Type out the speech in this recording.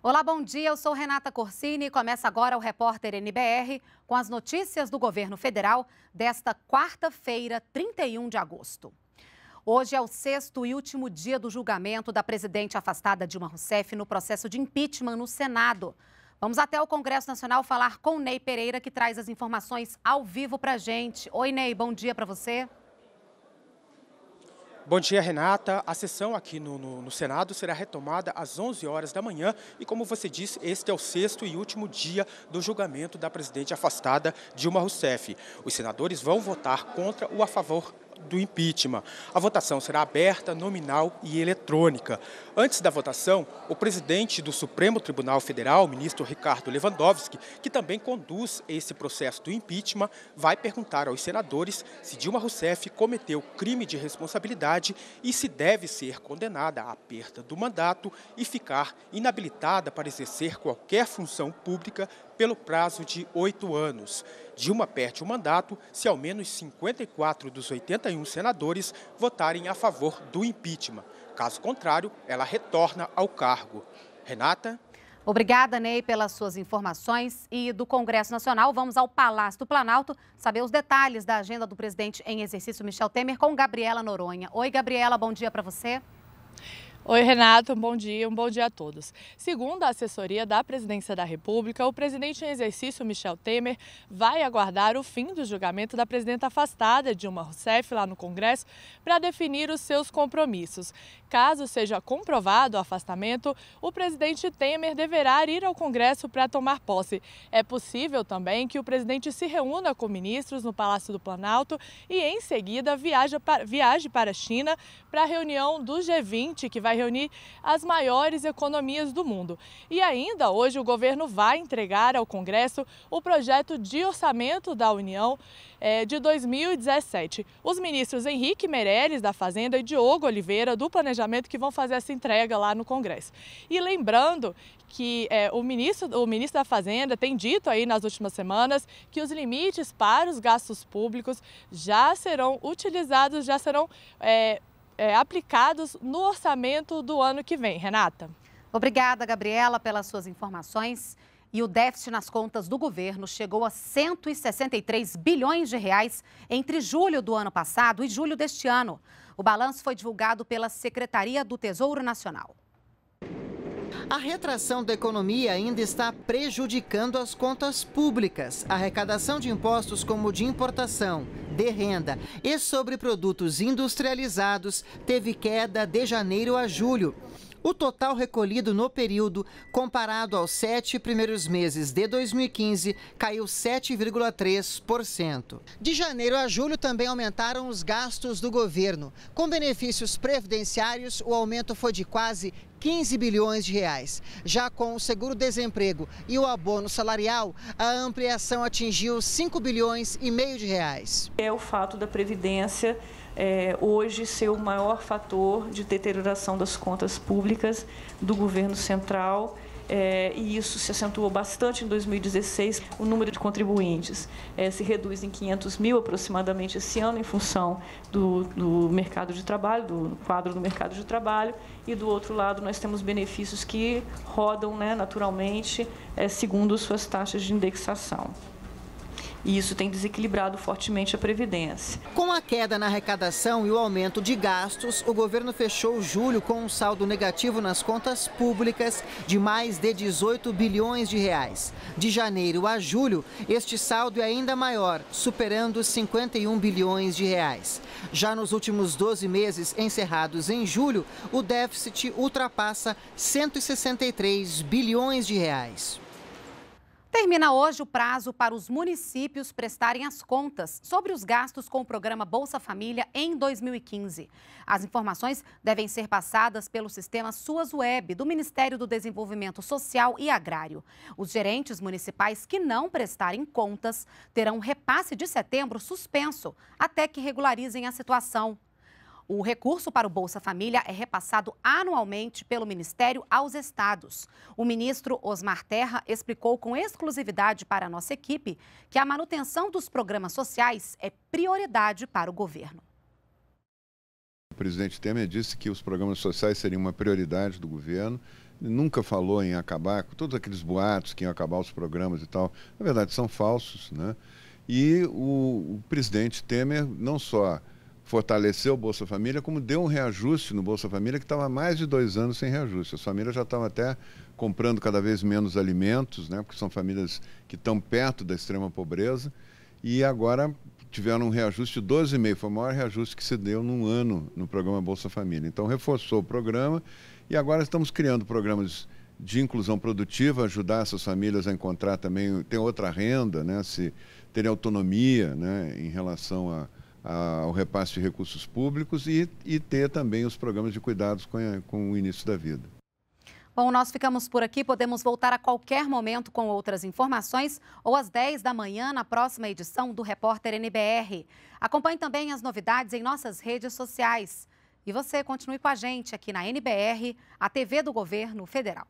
Olá, bom dia. Eu sou Renata Corsini e começa agora o repórter NBR com as notícias do governo federal desta quarta-feira, 31 de agosto. Hoje é o sexto e último dia do julgamento da presidente afastada Dilma Rousseff no processo de impeachment no Senado. Vamos até o Congresso Nacional falar com Ney Pereira, que traz as informações ao vivo para a gente. Oi, Ney, bom dia para você. Bom dia, Renata. A sessão aqui no, no, no, Senado será retomada às 11 horas da manhã e, como você disse, este é o sexto e último dia do julgamento da presidente afastada Dilma Rousseff. Os senadores vão votar contra ou a favor do impeachment. A votação será aberta, nominal e eletrônica. Antes da votação, o presidente do Supremo Tribunal Federal, ministro Ricardo Lewandowski, que também conduz esse processo do impeachment, vai perguntar aos senadores se Dilma Rousseff cometeu crime de responsabilidade e se deve ser condenada à perda do mandato e ficar inabilitada para exercer qualquer função pública pelo prazo de oito anos. Dilma perde o mandato se ao menos 54 dos 81 senadores votarem a favor do impeachment. Caso contrário, ela retorna ao cargo. Renata? Obrigada, Ney, pelas suas informações. E do Congresso Nacional, vamos ao Palácio do Planalto saber os detalhes da agenda do presidente em exercício Michel Temer com Gabriela Noronha. Oi, Gabriela, bom dia para você. Oi, Renato, um bom dia, um bom dia a todos. Segundo a assessoria da Presidência da República, o presidente em exercício, Michel Temer, vai aguardar o fim do julgamento da presidenta afastada, Dilma Rousseff, lá no Congresso, para definir os seus compromissos. Caso seja comprovado o afastamento, o presidente Temer deverá ir ao Congresso para tomar posse. É possível também que o presidente se reúna com ministros no Palácio do Planalto e, em seguida, viaje para a China para a reunião do G20, que vai reunir as maiores economias do mundo. E ainda hoje o governo vai entregar ao Congresso o projeto de orçamento da União eh, de 2017. Os ministros Henrique Meirelles, da Fazenda, e Diogo Oliveira, do Planejamento, que vão fazer essa entrega lá no Congresso. E lembrando que eh, o, ministro, o ministro da Fazenda tem dito aí nas últimas semanas que os limites para os gastos públicos já serão utilizados, já serão é, é, aplicados no orçamento do ano que vem. Renata. Obrigada, Gabriela, pelas suas informações. E o déficit nas contas do governo chegou a 163 bilhões de reais entre julho do ano passado e julho deste ano. O balanço foi divulgado pela Secretaria do Tesouro Nacional. A retração da economia ainda está prejudicando as contas públicas. A arrecadação de impostos, como de importação, de renda. E sobre produtos industrializados, teve queda de janeiro a julho. O total recolhido no período, comparado aos sete primeiros meses de 2015, caiu 7,3%. De janeiro a julho também aumentaram os gastos do governo. Com benefícios previdenciários, o aumento foi de quase 15 bilhões de reais. Já com o seguro-desemprego e o abono salarial, a ampliação atingiu 5 bilhões e meio de reais. É o fato da Previdência é, hoje ser o maior fator de deterioração das contas públicas do governo central. É, e isso se acentuou bastante em 2016. O número de contribuintes é, se reduz em 500 mil aproximadamente esse ano, em função do, do, mercado de trabalho, do quadro do mercado de trabalho. E do outro lado, nós temos benefícios que rodam né, naturalmente, é, segundo suas taxas de indexação e isso tem desequilibrado fortemente a Previdência. Com a queda na arrecadação e o aumento de gastos, o governo fechou julho com um saldo negativo nas contas públicas de mais de 18 bilhões de reais. De janeiro a julho, este saldo é ainda maior, superando 51 bilhões de reais. Já nos últimos 12 meses encerrados em julho, o déficit ultrapassa 163 bilhões de reais. Termina hoje o prazo para os municípios prestarem as contas sobre os gastos com o programa Bolsa Família em 2015. As informações devem ser passadas pelo sistema Suas Web do Ministério do Desenvolvimento Social e Agrário. Os gerentes municipais que não prestarem contas terão o repasse de setembro suspenso até que regularizem a situação. O recurso para o Bolsa Família é repassado anualmente pelo Ministério aos estados. O ministro Osmar Terra explicou com exclusividade para a nossa equipe que a manutenção dos programas sociais é prioridade para o governo. O presidente Temer disse que os programas sociais seriam uma prioridade do governo nunca falou em acabar com todos aqueles boatos que iam acabar os programas e tal. Na verdade, são falsos. Né? E o, o presidente Temer não só fortaleceu o Bolsa Família, como deu um reajuste no Bolsa Família, que estava há mais de dois anos sem reajuste. As famílias já estavam até comprando cada vez menos alimentos, né, porque são famílias que estão perto da extrema pobreza, e agora tiveram um reajuste de 12,5, foi o maior reajuste que se deu num ano no programa Bolsa Família. Então, reforçou o programa e agora estamos criando programas de inclusão produtiva, ajudar essas famílias a encontrar também, ter outra renda, né, se terem autonomia né, em relação a ao repasse de recursos públicos e, e ter também os programas de cuidados com, a, com o início da vida. Bom, nós ficamos por aqui. Podemos voltar a qualquer momento com outras informações ou às 10 da manhã na próxima edição do Repórter NBR. Acompanhe também as novidades em nossas redes sociais. E você continue com a gente aqui na NBR, a TV do Governo Federal.